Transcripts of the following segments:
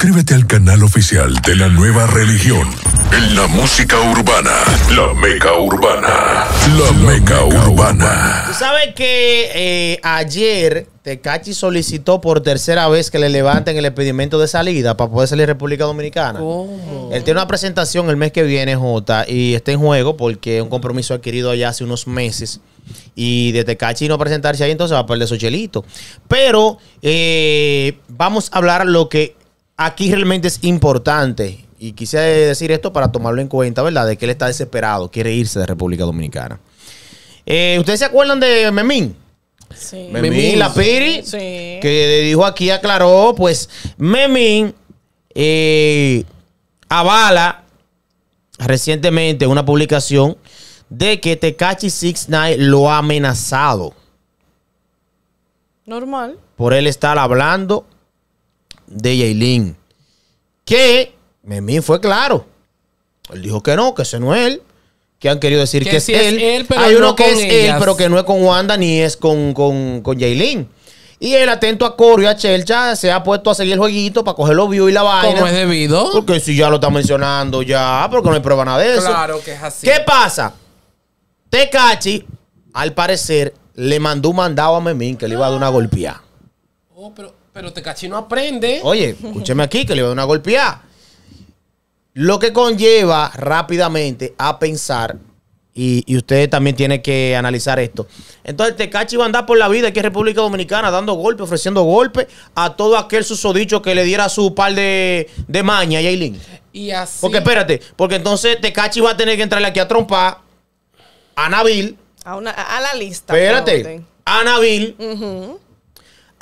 Suscríbete al canal oficial de la nueva religión. En la música urbana, la meca urbana, la, meca, urbana. Tú sabes que eh, ayer Tecachi solicitó por tercera vez que le levanten el impedimento de salida para poder salir a República Dominicana. Él tiene una presentación el mes que viene, Jota, y está en juego porque un compromiso adquirido allá hace unos meses. Y de Tecachi no presentarse ahí, entonces va a perder su chelito. Pero eh, vamos a hablar lo que aquí realmente es importante, y quise decir esto para tomarlo en cuenta, ¿verdad? De que él está desesperado, quiere irse de República Dominicana. Eh, ¿Ustedes se acuerdan de Memín? Sí. Memín, La Piri, sí. que dijo aquí, aclaró, pues Memín eh, avala recientemente una publicación de que Tekachi night lo ha amenazado. Normal. Por él estar hablando de Yailin. Que Memín fue claro. Él dijo que no, que ese no es él. Que han querido decir que, es, él. Hay uno que es él, pero que no es con Wanda ni es con, con, Y el atento a Coro y a Chelcha se ha puesto a seguir el jueguito para coger los views y la vaina. ¿Cómo es debido? Porque si ya lo está mencionando ya, porque no hay prueba nada de eso. Claro que es así. ¿Qué pasa? Tecachi, al parecer, le mandó un mandado a Memín que le iba a dar una golpeada. Oh, pero pero Tecachi no aprende. Oye, escúcheme aquí que le voy a dar una golpeada. Lo que conlleva rápidamente a pensar, y, usted también tiene que analizar esto. Entonces, Tecachi va a andar por la vida aquí en República Dominicana dando golpes, ofreciendo golpes a todo aquel susodicho que le diera su par de, de maña, Yailin. Y así. Porque espérate, porque entonces Tecachi va a tener que entrarle aquí a trompar a Nabil. A, la lista. Espérate. A Nabil.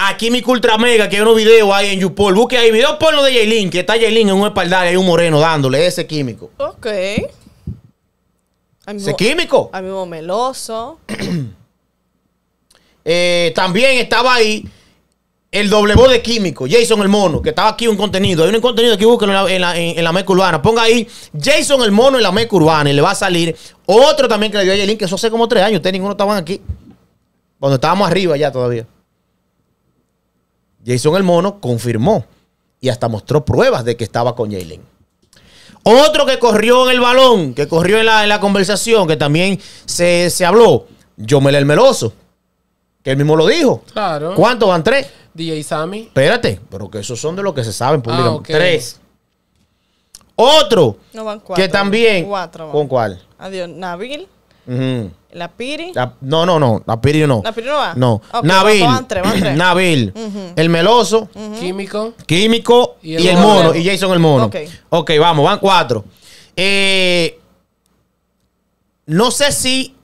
Aquí mi Ultra Mega, que hay unos videos ahí en YouPol. Busque ahí videos lo de Jaylin, que está Jaylin en un espaldar y hay un moreno dándole ese químico. Ok. ese químico. A mismo meloso. Eh, también estaba ahí el doble de químico, Jason el mono, que estaba aquí un contenido. Hay un contenido que búsquenlo en la, en, urbana. Ponga ahí Jason el mono en la meca urbana y le va a salir otro también que le dio a Jaylin, que eso hace como tres años. Ustedes ninguno estaban aquí. Cuando estábamos arriba ya todavía. Jason el Mono confirmó y hasta mostró pruebas de que estaba con Jalen. Otro que corrió en el balón, que corrió en la, conversación, que también se, se habló, Jomel el Meloso. Que él mismo lo dijo. Claro. ¿Cuántos van? Tres. DJ Sammy. Espérate, pero que esos son de lo que se saben públicamente. Ah, tres. Otro. No van cuatro. Que también. Cuatro ¿Con cuál? Adiós. Nabil. ¿La Piri? no, no, no. La Piri no. ¿La Piri no va? No. Pues Nabil. El Meloso. Químico. Químico. Y el, mono. Y Jason el mono. Ok. vamos. Van cuatro. Eh, no sé si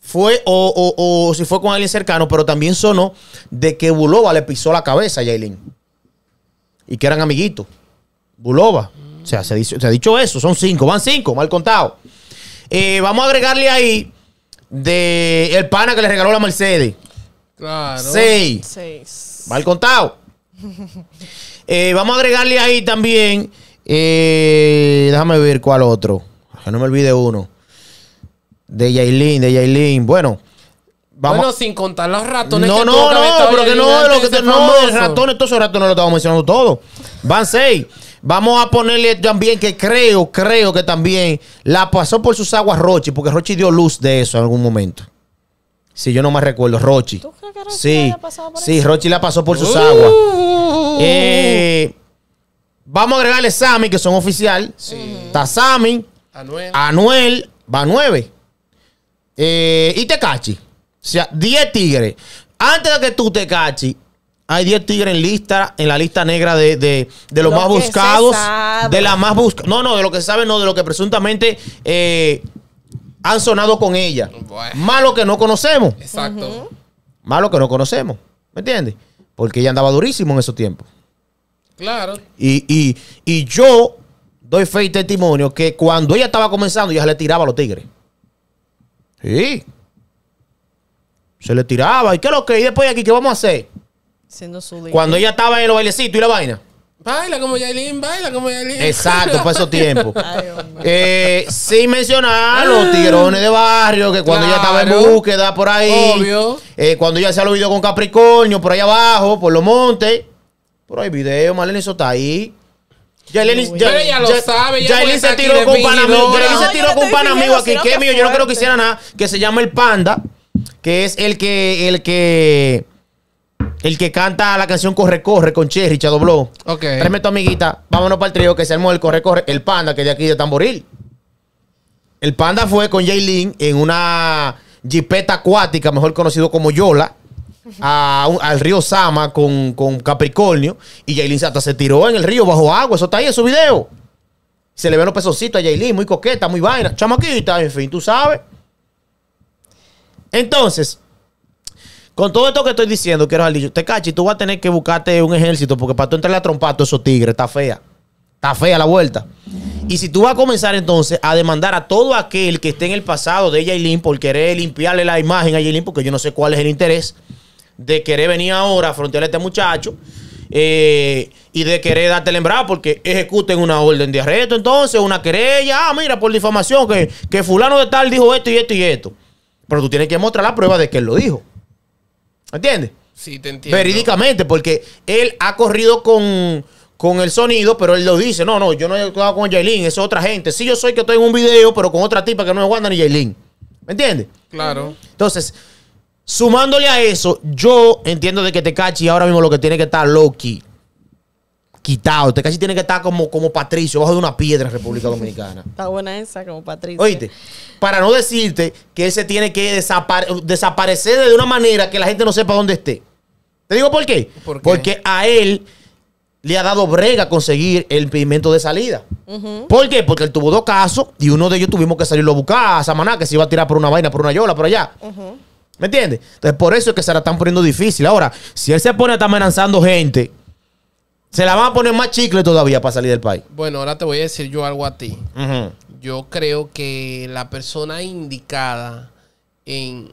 fue o, si fue con alguien cercano, pero también sonó de que Buloba le pisó la cabeza a Jailin. Y que eran amiguitos. Buloba O sea, se ha dicho eso. Son cinco. Van cinco. Mal contado. Eh, vamos a agregarle ahí de el pana que le regaló la Mercedes. Claro. Seis. Va Mal contado. Eh, vamos a agregarle ahí también. Eh, déjame ver cuál otro. Que no me olvide uno. De Yailin, de Yailin. Bueno. Vamos. Bueno, sin contar los ratones. No, que no, no, pero que no, lo que te, no, ratón, todos esos ratones los estamos mencionando todos. Van seis. Vamos a ponerle también que creo, creo que también la pasó por sus aguas Rochi, porque Rochi dio luz de eso en algún momento. Si yo no me recuerdo, Rochi. ¿Tú crees que sí, sí, Rochi la pasó por sus aguas. Uh. Eh, vamos a agregarle Sammy, que son oficial. Sí. Está Sammy. Anuel. Anuel va nueve, eh, y Tecachi. O sea, 10 tigres. Antes de que tú te hay 10 tigres en lista, en la lista negra de, los más buscados. De la más buscadas. No, no, de lo que se sabe, no, de lo que presuntamente eh, han sonado con ella. Malo que no conocemos. Exacto. Malo que no conocemos. ¿Me entiendes? Porque ella andaba durísimo en esos tiempos. Claro. Y, y yo doy fe y testimonio que cuando ella estaba comenzando, ya se le tiraba a los tigres. Sí. Se le tiraba. ¿Y qué es lo que? Y después de aquí, ¿qué vamos a hacer? Cuando ella estaba en los bailecitos y la vaina. Baila como Yailin, baila como Yailin. Exacto, fue esos tiempos. Eh, sin mencionar los ah. tigrones de barrio, que cuando ella estaba en búsqueda por ahí. Obvio. Eh, cuando ella hacía los videos con Capricornio, por ahí abajo, por los montes. Por ahí videos, Marlene, eso está ahí. Yailin, Pero ella lo sabe. Yailin se tiró con un pan se tiró con un pan amigo aquí. Que mío, yo no creo que hiciera nada. Que se llama El Panda, que es el que, el que el que canta la canción Corre, Corre con Cherry, Richard Dobló. Ok. Tráeme tu amiguita. Vámonos para el trío que se armó el Corre, Corre. El Panda, que es de aquí de Tamboril. El Panda fue con Jaylin en una jipeta acuática, mejor conocido como Yola, al río Sama con, Capricornio. Y Jaylin hasta se tiró en el río bajo agua. Eso está ahí en su video. Se le ve los pezoncitos a Jaylin, muy coqueta, muy vaina. Chamaquita, en fin, tú sabes. Entonces, con todo esto que estoy diciendo, quiero al dicho, te cachi, tú vas a tener que buscarte un ejército porque para tú entrarle a trompato esos tigres, está fea. Está fea la vuelta. Y si tú vas a comenzar entonces a demandar a todo aquel que esté en el pasado de Yailin por querer limpiarle la imagen a Yelin, porque yo no sé cuál es el interés de querer venir ahora a frontear a este muchacho eh, y de querer darte el porque ejecuten una orden de arresto, entonces una querella, ah, mira, por difamación, que, que fulano de tal dijo esto y esto y esto. Pero tú tienes que mostrar la prueba de que él lo dijo. ¿Me entiendes? Sí, te entiendo. Verídicamente, porque él ha corrido con, el sonido, pero él lo dice. No, no, yo no he estado con Jailin, es otra gente. Sí, yo soy que estoy en un video, pero con otra tipa que no es Wanda ni Jailin. ¿Me entiendes? Claro. Entonces, sumándole a eso, yo entiendo de que Tecachi ahora mismo lo que tiene que estar Loki quitado. Usted casi tiene que estar como, como Patricio, bajo de una piedra en República Dominicana. Está buena esa, como Patricio. Oíste, para no decirte que él se tiene que desaparecer de una manera que la gente no sepa dónde esté. ¿Te digo por qué? Porque a él le ha dado brega conseguir el impedimento de salida. ¿Por qué? Porque él tuvo dos casos y uno de ellos tuvimos que salirlo a buscar a Samaná, que se iba a tirar por una vaina, por una yola, por allá. ¿Me entiendes? Entonces, por eso es que se la están poniendo difícil. Ahora, si él se pone a estar amenazando gente se la van a poner más chicle todavía para salir del país. Bueno, ahora te voy a decir yo algo a ti. Yo creo que la persona indicada en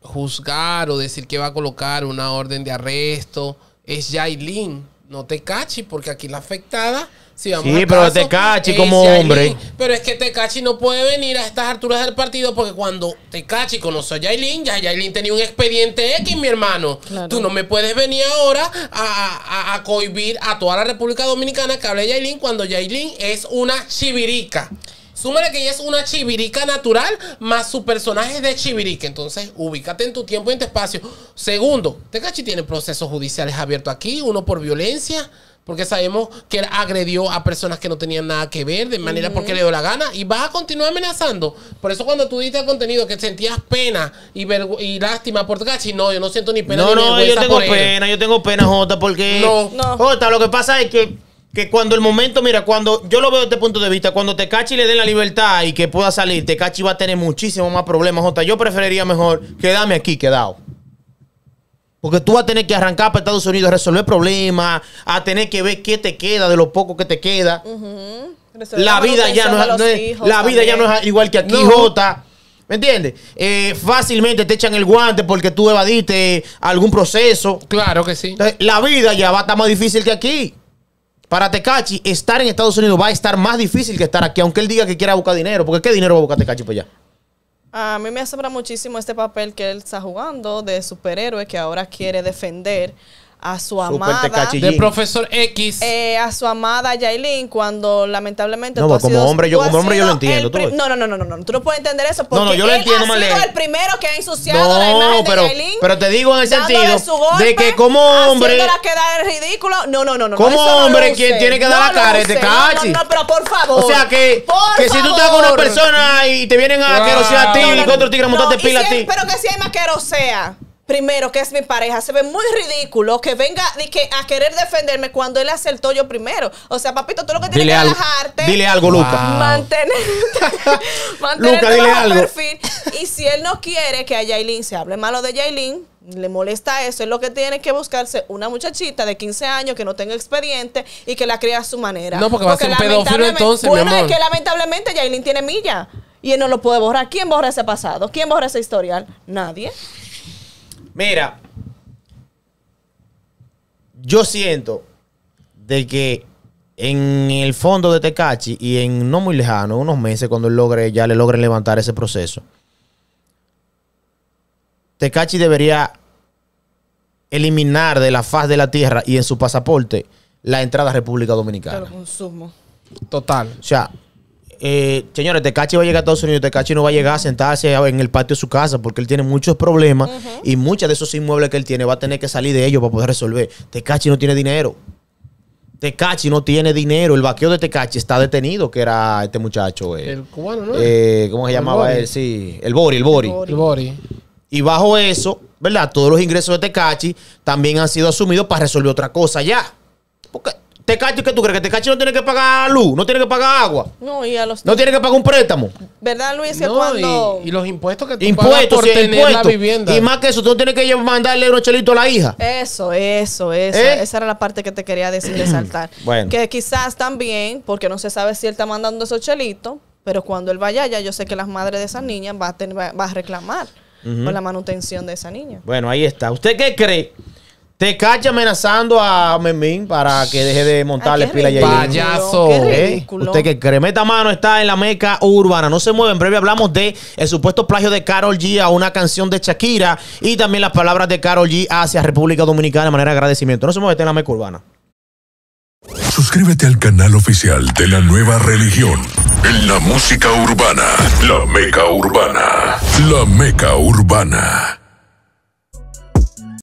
juzgar o decir que va a colocar una orden de arresto es Yailin. No te caches porque aquí la afectada sí, pero caso, Tecachi eh, como hombre. Pero es que Tecachi no puede venir a estas alturas del partido porque cuando Tecachi conoció a Yailin, ya Yailin tenía un expediente X, mi hermano. Tú no me puedes venir ahora a, a, a, cohibir a toda la República Dominicana que hable de Yailin cuando Yailin es una chivirica. Súmale que ella es una chivirica natural, más su personaje es de chivirica. Entonces, ubícate en tu tiempo y en tu espacio. Segundo, Tecachi tiene procesos judiciales abiertos aquí, uno por violencia porque sabemos que él agredió a personas que no tenían nada que ver, de manera porque le dio la gana, y vas a continuar amenazando. Por eso cuando tú diste el contenido que sentías pena y, y lástima por Tekashi, no, yo no siento ni pena. No, no, yo tengo pena, yo tengo pena, Jota, porque... No. no. Jota, lo que pasa es que que cuando el momento, mira, cuando yo lo veo desde este punto de vista, cuando Tecachi le den la libertad y que pueda salir, Tecachi va a tener muchísimos más problemas, Jota. Yo preferiría mejor quedarme aquí quedado. Porque tú vas a tener que arrancar para Estados Unidos a resolver problemas, a tener que ver qué te queda de lo poco que te queda. La vida, ya no, es, la vida ya no es igual que aquí, Jota. ¿Me entiendes? Eh, fácilmente te echan el guante porque tú evadiste algún proceso. Claro que sí. la vida ya va a estar más difícil que aquí. Para Tecachi, estar en Estados Unidos va a estar más difícil que estar aquí, aunque él diga que quiera buscar dinero. Porque ¿qué dinero va a buscar Tecachi para allá? A mí me asombra muchísimo este papel que él está jugando de superhéroe que ahora quiere defender a su amada. De profesor X. Eh, a su amada Yailin, cuando lamentablemente. como hombre, yo, como hombre yo lo entiendo. Tú no, no, no, no, no, no. Tú no puedes entender eso porque no, no, yo lo él entiendo, ha el primero que ha ensuciado no, la imagen pero, de Yailin. Pero te digo en el sentido su de que como hombre. quedar ridículo. No, no, no, no. Como hombre, quien tiene que dar la cara de este Cachi. No, no, pero por favor. O sea que, que si tú estás con una persona y te vienen a querosear a ti y que otro tigre montarte pila a ti. Pero que si hay más querosea primero, que es mi pareja, se ve muy ridículo que venga que, a querer defenderme cuando él acertó yo primero. O sea, papito, tú lo que tienes que algo, relajarte. Dile algo, Luca. Mantener, perfil. Y si él no quiere que a Yailin se hable malo de Yailin, le molesta eso, es lo que tiene que buscarse una muchachita de 15 años que no tenga expediente y que la cría a su manera. No, porque, a ser un pedófilo entonces, Bueno, es que lamentablemente Yailin tiene milla y él no lo puede borrar. ¿Quién borra ese pasado? ¿Quién borra ese historial? Nadie. Mira, yo siento de que en el fondo de Tecachi y en no muy lejano, unos meses, cuando logre, ya le logren levantar ese proceso, Tecachi debería eliminar de la faz de la tierra y en su pasaporte la entrada a República Dominicana. Total. O sea, eh, señores, Tecachi va a llegar a Estados Unidos, Tecachi no va a llegar a sentarse en el patio de su casa porque él tiene muchos problemas y muchos de esos inmuebles que él tiene va a tener que salir de ellos para poder resolver. Tecachi no tiene dinero. Tecachi no tiene dinero. El vaqueo de Tecachi está detenido, que era este muchacho. Eh. el cubano, ¿no? Eh, ¿Cómo se llamaba él? Sí, el Bori, el Bori. El Bori. Y bajo eso, ¿verdad? Todos los ingresos de Tecachi también han sido asumidos para resolver otra cosa ya. Porque Tecachi, ¿qué tú crees? Que Tecachi no tiene que pagar luz, no tiene que pagar agua. No, y a los. No tiene que pagar un préstamo. ¿Verdad, Luis? y, los impuestos que tú impuestos, pagas por tener la vivienda. Y más que eso, tú tienes que mandarle unos chelitos a la hija. Eso, eso, eso. ¿Eh? Esa era la parte que te quería decir, saltar. bueno. Que quizás también, porque no se sabe si él está mandando esos chelitos, pero cuando él vaya allá, yo sé que las madres de esas niñas van a, va a reclamar por la manutención de esa niña. Bueno, ahí está. ¿Usted qué cree? Te cacha amenazando a Memín para que deje de montarle pila y Payaso. ¿Eh? Usted que cree. Meta mano está en la meca urbana. No se mueve. En breve hablamos de el supuesto plagio de Carol G a una canción de Shakira y también las palabras de Carol G hacia República Dominicana de manera de agradecimiento. No se mueve, está en la meca urbana. Suscríbete al canal oficial de la nueva religión. En la música urbana. La meca urbana. La meca urbana.